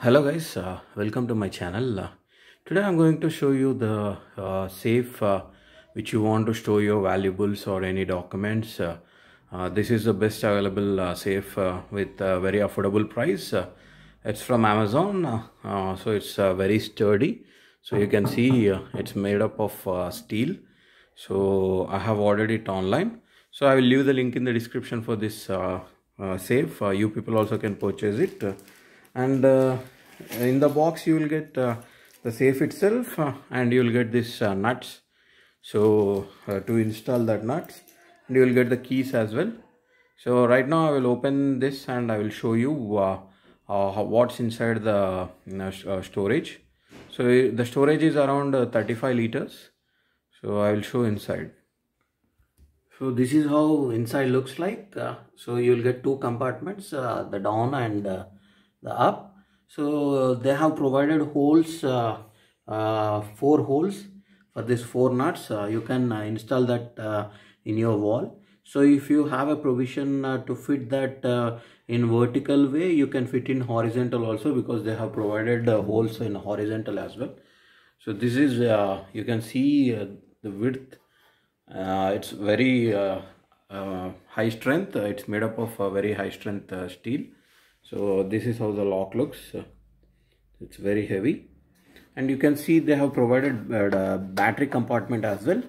hello guys uh, welcome to my channel uh, today i'm going to show you the uh, safe uh, which you want to store your valuables or any documents uh, uh, this is the best available safe with very affordable price it's from amazon so it's very sturdy so you can see it's made up of steel so i have ordered it online so i will leave the link in the description for this safe you people also can purchase it and uh, in the box you will get uh, the safe itself uh, and you will get this nuts so to install that nuts and you will get the keys as well so right now i will open this and i will show you uh, uh, what's inside the uh, storage so eh, the storage is around 35 liters so i will show inside so this is how inside looks like so you will get two compartments the down and the up so they have provided holes uh, uh, four holes for this four nuts uh, you can install that in your wall so if you have a provision to fit that in vertical way you can fit in horizontal also because they have provided holes in horizontal as well so this is you can see the width uh, it's very uh, uh, high strength it's made up of a very high strength steel so this is how the lock looks it's very heavy and you can see they have provided a uh, battery compartment as well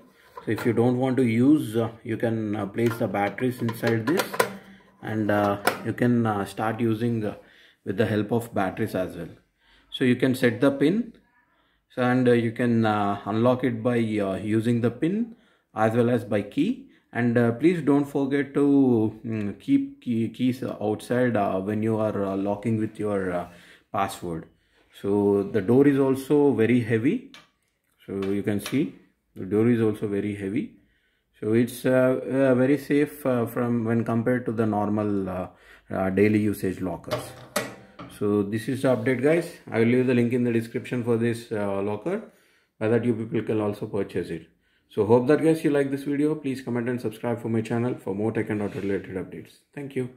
so if you don't want to use uh, you can uh, place the batteries inside this and uh, you can uh, start using with the help of batteries as well so you can set the pin so and you can unlock it by using the pin as well as by key and uh, please don't forget to mm, keep key, keys outside uh, when you are uh, locking with your uh, password so the door is also very heavy so you can see the door is also very heavy so it's uh, uh, very safe from when compared to the normal daily usage lockers so this is the update guys i will leave the link in the description for this locker so that you people can also purchase it so hope that guys you like this video. Please comment and subscribe for my channel for more tech and auto related updates. Thank you.